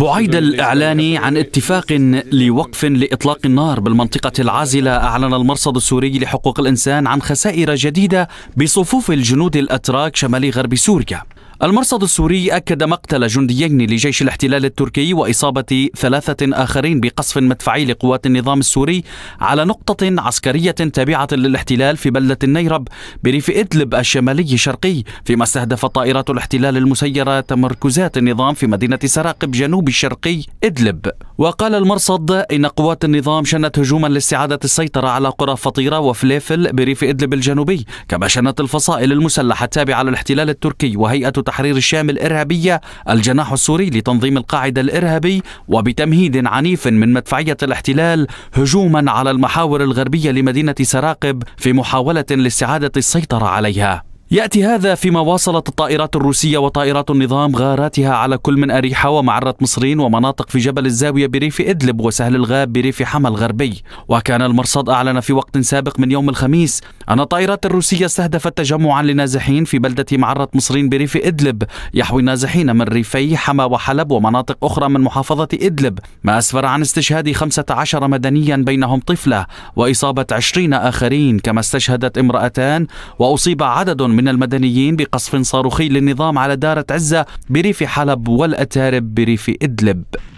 بعيد الإعلان عن اتفاق لوقف لإطلاق النار بالمنطقة العازلة أعلن المرصد السوري لحقوق الإنسان عن خسائر جديدة بصفوف الجنود الأتراك شمال غرب سوريا المرصد السوري أكد مقتل جنديين لجيش الاحتلال التركي وإصابة ثلاثة آخرين بقصف مدفعي لقوات النظام السوري على نقطة عسكرية تابعة للاحتلال في بلدة النيرب بريف إدلب الشمالي الشرقي فيما استهدف طائرات الاحتلال المسيرة تمركزات النظام في مدينة سراقب جنوب شرقي إدلب وقال المرصد إن قوات النظام شنت هجوما لاستعادة السيطرة على قرى فطيرة وفليفل بريف إدلب الجنوبي كما شنت الفصائل المسلحة التابعة للاحتلال التركي وهيئة تحرير الشام الإرهابية الجناح السوري لتنظيم القاعدة الإرهابي وبتمهيد عنيف من مدفعية الاحتلال هجوما على المحاور الغربية لمدينة سراقب في محاولة لاستعادة السيطرة عليها يأتي هذا فيما واصلت الطائرات الروسية وطائرات النظام غاراتها على كل من أريحة ومعرة مصرين ومناطق في جبل الزاوية بريف إدلب وسهل الغاب بريف حما الغربي وكان المرصد أعلن في وقت سابق من يوم الخميس أن الطائرات الروسية استهدفت تجمعا لنازحين في بلدة معرة مصرين بريف إدلب يحوي النازحين من ريفي حما وحلب ومناطق أخرى من محافظة إدلب ما أسفر عن استشهاد 15 مدنيا بينهم طفلة وإصابة 20 آخرين كما استشهدت امرأتان وأصيب عدد من المدنيين بقصف صاروخي للنظام على دارة عزة بريف حلب والأتارب بريف إدلب